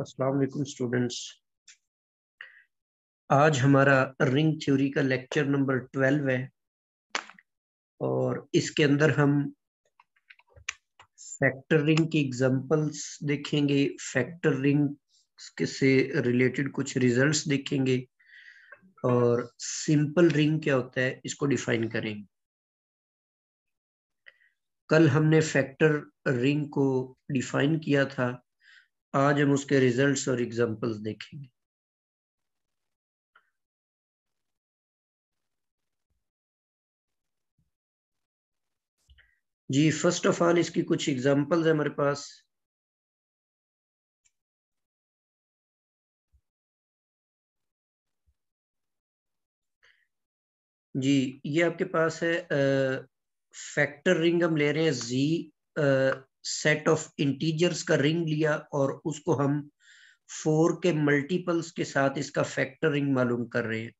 अस्सलाम वालेकुम स्टूडेंट्स आज हमारा रिंग थ्योरी का लेक्चर नंबर ट्वेल्व है और इसके अंदर हम फैक्टर रिंग की एग्जांपल्स देखेंगे फैक्टर रिंग से रिलेटेड कुछ रिजल्ट्स देखेंगे और सिंपल रिंग क्या होता है इसको डिफाइन करेंगे कल हमने फैक्टर रिंग को डिफाइन किया था आज हम उसके रिजल्ट्स और एग्जांपल्स देखेंगे जी फर्स्ट ऑफ ऑल इसकी कुछ एग्जांपल्स है हमारे पास जी ये आपके पास है फैक्टर रिंग हम ले रहे हैं जी सेट ऑफ इंटीजर्स का रिंग लिया और उसको हम फोर के मल्टीपल्स के साथ इसका फैक्टरिंग मालूम कर रहे हैं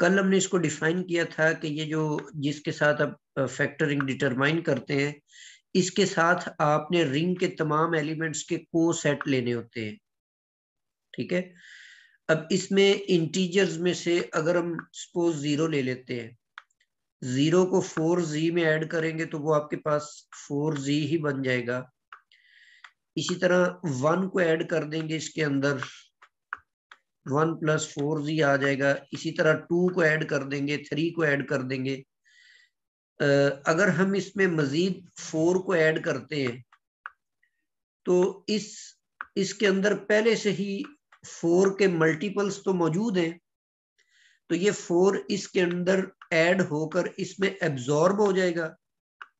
कल हमने इसको डिफाइन किया था कि ये जो जिसके साथ आप फैक्टरिंग डिटरमाइन करते हैं इसके साथ आपने रिंग के तमाम एलिमेंट्स के को सेट लेने होते हैं ठीक है अब इसमें इंटीजर्स में से अगर हम सपोज जीरो ले लेते हैं जीरो को फोर जी में ऐड करेंगे तो वो आपके पास फोर जी ही बन जाएगा इसी तरह वन को ऐड कर देंगे इसके अंदर वन प्लस फोर जी आ जाएगा इसी तरह टू को ऐड कर देंगे थ्री को ऐड कर देंगे अगर हम इसमें मजीद फोर को ऐड करते हैं तो इस इसके अंदर पहले से ही फोर के मल्टीपल्स तो मौजूद हैं तो ये फोर इसके अंदर ऐड होकर इसमें एब्जॉर्ब हो जाएगा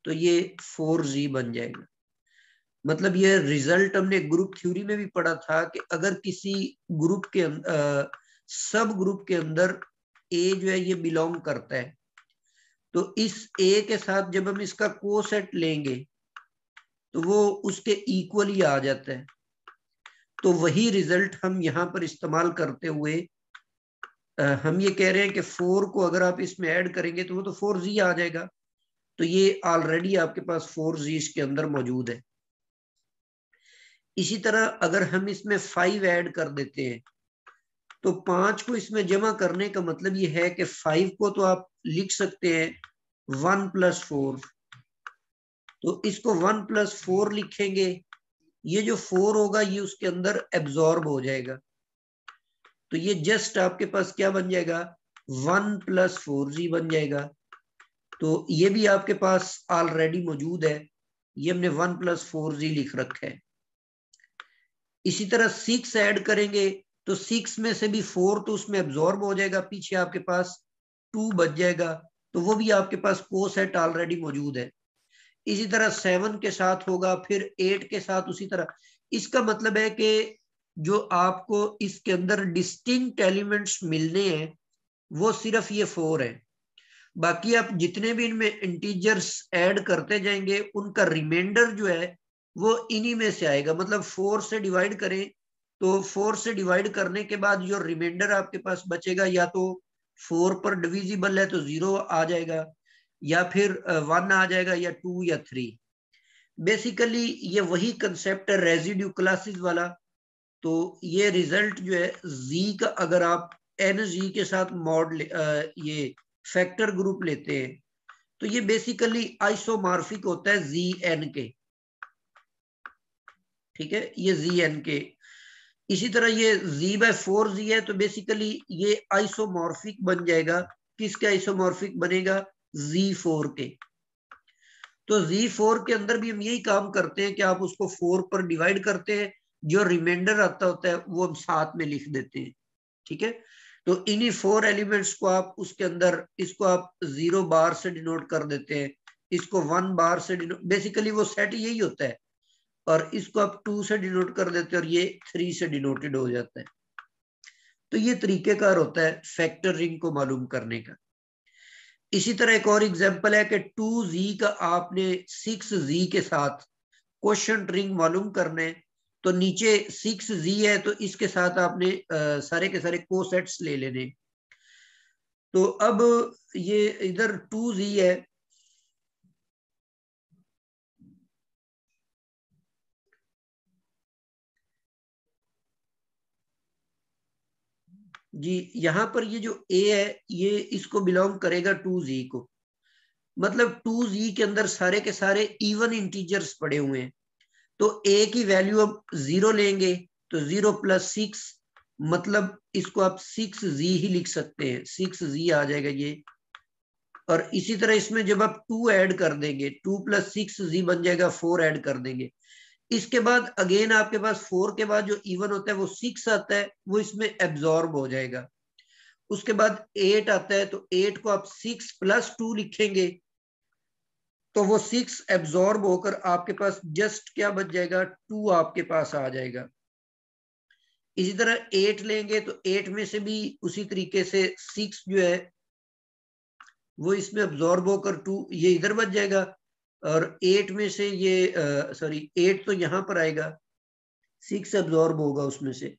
तो ये फोर जी बन जाएगा मतलब ये रिजल्ट हमने ग्रुप थ्योरी में भी पढ़ा था कि अगर किसी ग्रुप के आ, सब ग्रुप के अंदर ए जो है ये बिलोंग करता है तो इस ए के साथ जब हम इसका को सेट लेंगे तो वो उसके इक्वल ही आ जाता है तो वही रिजल्ट हम यहां पर इस्तेमाल करते हुए हम ये कह रहे हैं कि फोर को अगर आप इसमें ऐड करेंगे तो वो तो फोर जी आ जाएगा तो ये ऑलरेडी आपके पास फोर जी इसके अंदर मौजूद है इसी तरह अगर हम इसमें फाइव ऐड कर देते हैं तो पांच को इसमें जमा करने का मतलब ये है कि फाइव को तो आप लिख सकते हैं वन प्लस फोर तो इसको वन प्लस फोर लिखेंगे ये जो फोर होगा ये उसके अंदर एब्जॉर्ब हो जाएगा तो ये जस्ट आपके पास क्या बन जाएगा वन प्लस फोर जी बन जाएगा तो ये भी आपके पास ऑलरेडी मौजूद है ये हमने वन प्लस फोर जी लिख रखा है इसी तरह सिक्स ऐड करेंगे तो सिक्स में से भी फोर तो उसमें एब्जॉर्ब हो जाएगा पीछे आपके पास टू बच जाएगा तो वो भी आपके पास को सेट ऑलरेडी मौजूद है इसी तरह सेवन के साथ होगा फिर एट के साथ उसी तरह इसका मतलब है कि जो आपको इसके अंदर डिस्टिंग एलिमेंट्स मिलने हैं वो सिर्फ ये फोर है बाकी आप जितने भी इनमें इंटीजर्स ऐड करते जाएंगे उनका रिमाइंडर जो है वो इन्हीं में से आएगा मतलब फोर से डिवाइड करें तो फोर से डिवाइड करने के बाद जो रिमाइंडर आपके पास बचेगा या तो फोर पर डिविजिबल है तो जीरो आ जाएगा या फिर वन आ जाएगा या टू या थ्री बेसिकली ये वही कंसेप्ट है रेजिड्यू क्लासेस वाला तो ये रिजल्ट जो है जी का अगर आप एन जी के साथ मॉड ये फैक्टर ग्रुप लेते हैं तो ये बेसिकली आइसोमार्फिक होता है जी एन के ठीक है ये जी एन के इसी तरह ये जी बाय फोर जी है तो बेसिकली ये आइसोमॉर्फिक बन जाएगा किसके आइसोमॉर्फिक बनेगा जी फोर के तो जी फोर के अंदर भी हम यही काम करते हैं कि आप उसको फोर पर डिवाइड करते हैं जो रिमाइंडर आता होता है वो हम साथ में लिख देते हैं ठीक है तो इन्हीं फोर एलिमेंट्स को आप उसके अंदर इसको आप जीरो बार से डिनोट कर देते हैं इसको वन बार से डिनोट बेसिकली वो सेट यही होता है और इसको आप टू से डिनोट कर देते हैं और ये थ्री से डिनोटेड हो जाता है तो ये तरीकेकार होता है फैक्टर रिंग को मालूम करने का इसी तरह एक और एग्जाम्पल है कि टू जी का आपने सिक्स जी के साथ क्वेश्चन रिंग मालूम करने तो नीचे सिक्स जी है तो इसके साथ आपने आ, सारे के सारे को सेट्स ले लेने तो अब ये इधर टू जी है जी यहां पर ये जो ए है ये इसको बिलोंग करेगा टू जी को मतलब टू जी के अंदर सारे के सारे इवन इंटीजर्स पड़े हुए हैं तो ए की वैल्यू अब जीरो लेंगे तो जीरो प्लस सिक्स मतलब इसको आप सिक्स जी ही लिख सकते हैं सिक्स जी आ जाएगा ये और इसी तरह इसमें जब आप टू ऐड कर देंगे टू प्लस सिक्स जी बन जाएगा फोर ऐड कर देंगे इसके बाद अगेन आपके पास फोर के बाद जो इवन होता है वो सिक्स आता है वो इसमें एब्जॉर्ब हो जाएगा उसके बाद एट आता है तो एट को आप सिक्स प्लस टू लिखेंगे तो वो सिक्स एब्जॉर्ब होकर आपके पास जस्ट क्या बच जाएगा टू आपके पास आ जाएगा इसी तरह एट लेंगे तो एट में से भी उसी तरीके से सिक्स जो है वो इसमें ऑब्जॉर्ब होकर टू ये इधर बच जाएगा और एट में से ये सॉरी एट तो यहां पर आएगा सिक्स एब्जॉर्ब होगा उसमें से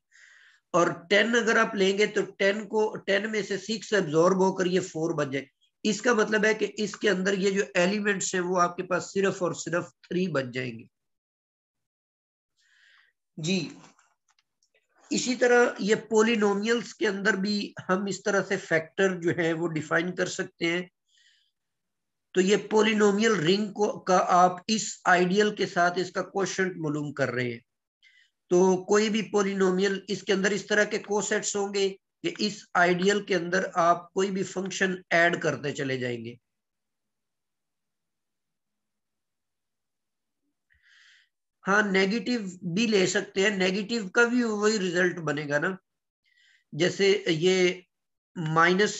और टेन अगर आप लेंगे तो टेन को टेन में से सिक्स एब्जॉर्ब होकर ये फोर बच जाए इसका मतलब है कि इसके अंदर ये जो एलिमेंट्स है वो आपके पास सिर्फ और सिर्फ थ्री बन जाएंगे जी इसी तरह ये पोलिनोमियल्स के अंदर भी हम इस तरह से फैक्टर जो है वो डिफाइन कर सकते हैं तो ये पोलिनोमियल रिंग को का आप इस आइडियल के साथ इसका क्वेश्चन मालूम कर रहे हैं तो कोई भी पोलिनोमियल इसके अंदर इस तरह के कोसेट्स होंगे कि इस आइडियल के अंदर आप कोई भी फंक्शन ऐड करते चले जाएंगे हाँ नेगेटिव भी ले सकते हैं नेगेटिव का भी वही रिजल्ट बनेगा ना जैसे ये माइनस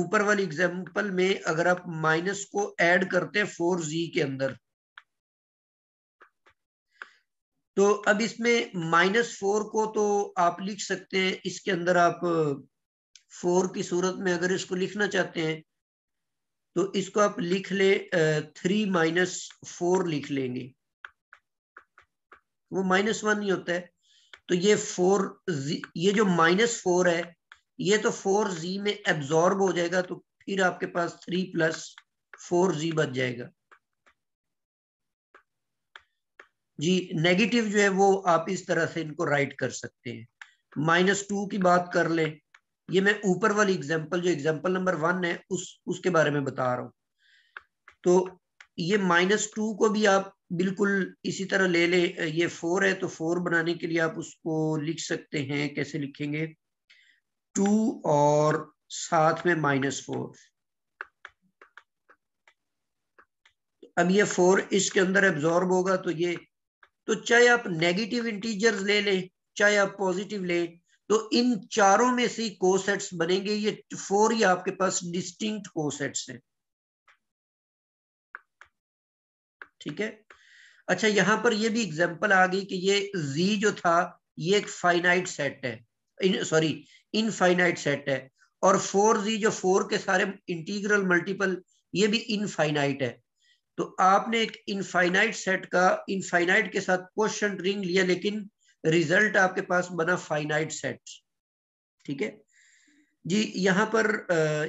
ऊपर वाली एग्जांपल में अगर आप माइनस को ऐड करते हैं फोर जी के अंदर तो अब इसमें माइनस फोर को तो आप लिख सकते हैं इसके अंदर आप फोर की सूरत में अगर इसको लिखना चाहते हैं तो इसको आप लिख ले थ्री माइनस फोर लिख लेंगे वो माइनस वन ही होता है तो ये फोर ये जो माइनस फोर है ये तो फोर जी में एब्जॉर्ब हो जाएगा तो फिर आपके पास थ्री प्लस फोर जी बच जाएगा जी नेगेटिव जो है वो आप इस तरह से इनको राइट कर सकते हैं माइनस टू की बात कर ले ये मैं ऊपर वाली एग्जाम्पल जो एग्जाम्पल नंबर वन है उस उसके बारे में बता रहा हूं तो ये माइनस टू को भी आप बिल्कुल इसी तरह ले ले ये फोर है तो फोर बनाने के लिए आप उसको लिख सकते हैं कैसे लिखेंगे टू और साथ में माइनस फोर अब ये फोर इसके अंदर एब्जॉर्ब होगा तो ये तो चाहे आप नेगेटिव इंटीजर्स ले लें चाहे आप पॉजिटिव लें तो इन चारों में से कोसेट्स बनेंगे ये फोर ही आपके पास डिस्टिंक्ट कोसेट्स हैं ठीक है अच्छा यहां पर ये भी एग्जांपल आ गई कि ये जी जो था ये एक फाइनाइट सेट है सॉरी इनफाइनाइट सेट है और फोर जी जो फोर के सारे इंटीग्रल मल्टीपल ये भी इनफाइनाइट है तो आपने एक इनफाइनाइट सेट का इनफाइनाइट के साथ क्वेश्चन रिंग लिया लेकिन रिजल्ट आपके पास बना फाइनाइट सेट ठीक है जी यहाँ पर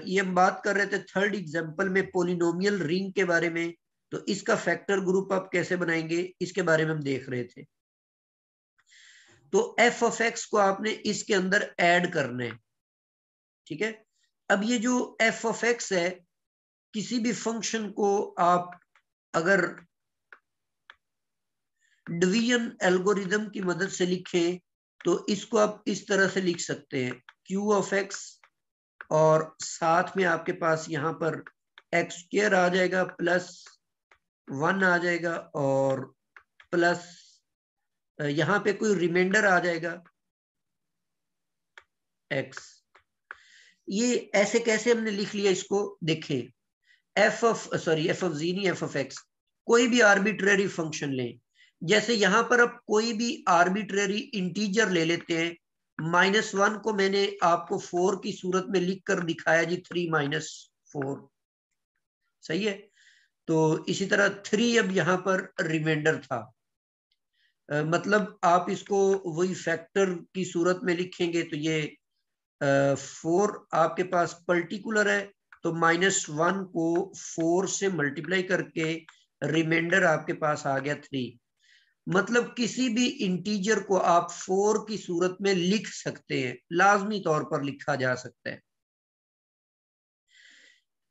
ये हम बात कर रहे थे थर्ड एग्जाम्पल में पोलिनोमियल रिंग के बारे में तो इसका फैक्टर ग्रुप आप कैसे बनाएंगे इसके बारे में हम देख रहे थे तो एफ ऑफ एक्स को आपने इसके अंदर एड करना है ठीक है अब ये जो एफ ऑफ एक्स है किसी भी फंक्शन को आप अगर डिवीजन एल्गोरिदम की मदद से लिखें तो इसको आप इस तरह से लिख सकते हैं क्यू ऑफ एक्स और साथ में आपके पास यहां पर एक्स स्क्र आ जाएगा प्लस वन आ जाएगा और प्लस यहां पे कोई रिमाइंडर आ जाएगा एक्स ये ऐसे कैसे हमने लिख लिया इसको देखें F of sorry F of G नहीं एफ ऑफ एक्स कोई भी आर्बिट्रेरी फंक्शन लें जैसे यहां पर आप कोई भी आर्बिट्रेरी इंटीजर ले लेते हैं माइनस वन को मैंने आपको फोर की सूरत में लिख कर दिखाया जी थ्री माइनस फोर सही है तो इसी तरह थ्री अब यहां पर रिमाइंडर था आ, मतलब आप इसको वही फैक्टर की सूरत में लिखेंगे तो ये आ, फोर आपके पास पर्टिकुलर है तो माइनस वन को फोर से मल्टीप्लाई करके रिमाइंडर आपके पास आ गया थ्री मतलब किसी भी इंटीजर को आप फोर की सूरत में लिख सकते हैं लाजमी तौर पर लिखा जा सकता है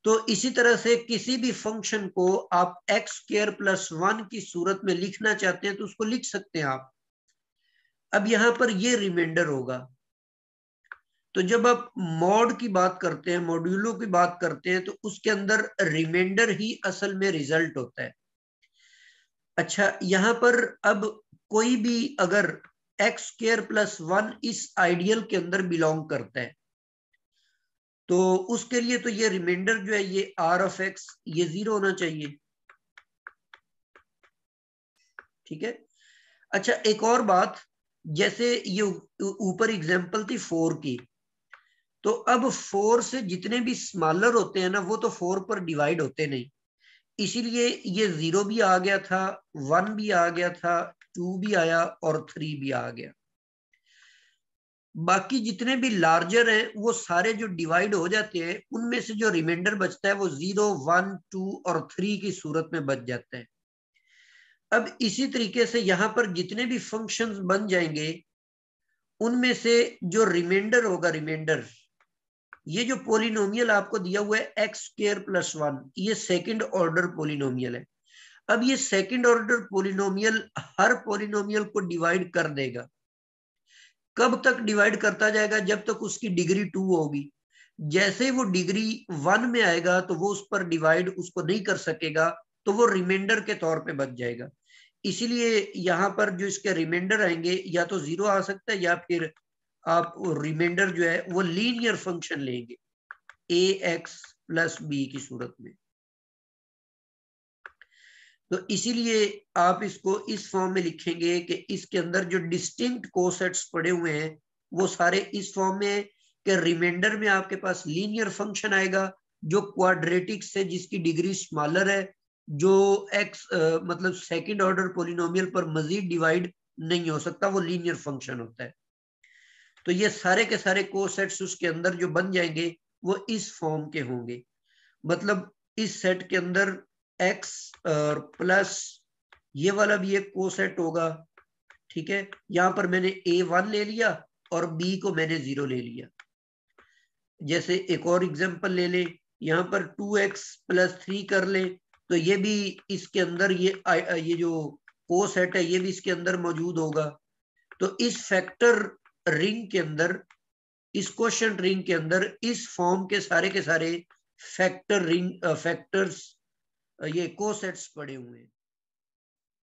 तो इसी तरह से किसी भी फंक्शन को आप एक्स स्क्र प्लस वन की सूरत में लिखना चाहते हैं तो उसको लिख सकते हैं आप अब यहां पर ये रिमाइंडर होगा तो जब आप मॉड की बात करते हैं मॉड्यूलो की बात करते हैं तो उसके अंदर रिमाइंडर ही असल में रिजल्ट होता है अच्छा यहां पर अब कोई भी अगर एक्स स्केयर प्लस वन इस आइडियल के अंदर बिलोंग करता है तो उसके लिए तो ये रिमाइंडर जो है ये आर ऑफ एक्स ये जीरो होना चाहिए ठीक है अच्छा एक और बात जैसे ये ऊपर एग्जाम्पल थी फोर की तो अब फोर से जितने भी स्मॉलर होते हैं ना वो तो फोर पर डिवाइड होते नहीं इसीलिए ये जीरो भी आ गया था वन भी आ गया था टू भी आया और थ्री भी आ गया बाकी जितने भी लार्जर हैं वो सारे जो डिवाइड हो जाते हैं उनमें से जो रिमाइंडर बचता है वो जीरो वन टू और थ्री की सूरत में बच जाते हैं अब इसी तरीके से यहां पर जितने भी फंक्शंस बन जाएंगे उनमें से जो रिमाइंडर होगा रिमाइंडर ये जो पोलिनोमियल आपको दिया हुआ है एक्स स्केयर प्लस वन ये सेकंड ऑर्डर पोलिनोमियल है अब ये सेकेंड ऑर्डर पोलिनोमियल हर पोलिनोमियल को डिवाइड कर देगा कब तक डिवाइड करता जाएगा जब तक उसकी डिग्री टू होगी जैसे ही वो डिग्री वन में आएगा तो वो उस पर डिवाइड उसको नहीं कर सकेगा तो वो रिमाइंडर के तौर पे बच जाएगा इसीलिए यहां पर जो इसके रिमाइंडर आएंगे या तो जीरो आ सकता है या फिर आप रिमाइंडर जो है वो लीनियर फंक्शन लेंगे ए एक्स प्लस बी की सूरत में तो इसीलिए आप इसको इस फॉर्म में लिखेंगे कि इसके अंदर जो डिस्टिंक्ट कोसेट्स पड़े हुए हैं वो सारे इस फॉर्म में कि रिमाइंडर में आपके पास लीनियर फंक्शन आएगा जो क्वाड्रेटिक्स है जिसकी डिग्री स्मॉलर है जो एक्स मतलब सेकंड ऑर्डर पोलिनोमियल पर मजीद डिवाइड नहीं हो सकता वो लीनियर फंक्शन होता है तो ये सारे के सारे को सेट्स उसके अंदर जो बन जाएंगे वो इस फॉर्म के होंगे मतलब इस सेट के अंदर एक्स और प्लस ये वाला भी एक को सेट होगा ठीक है यहां पर मैंने ए वन ले लिया और बी को मैंने जीरो ले लिया जैसे एक और एग्जाम्पल ले लें यहां पर टू एक्स प्लस थ्री कर ले तो ये भी इसके अंदर ये ये जो को सेट है ये भी इसके अंदर मौजूद होगा तो इस फैक्टर रिंग के अंदर इस क्वेश्चन रिंग के अंदर इस फॉर्म के सारे के सारे फैक्टर रिंग फैक्टर्स ये कोसेट्स पड़े हुए हैं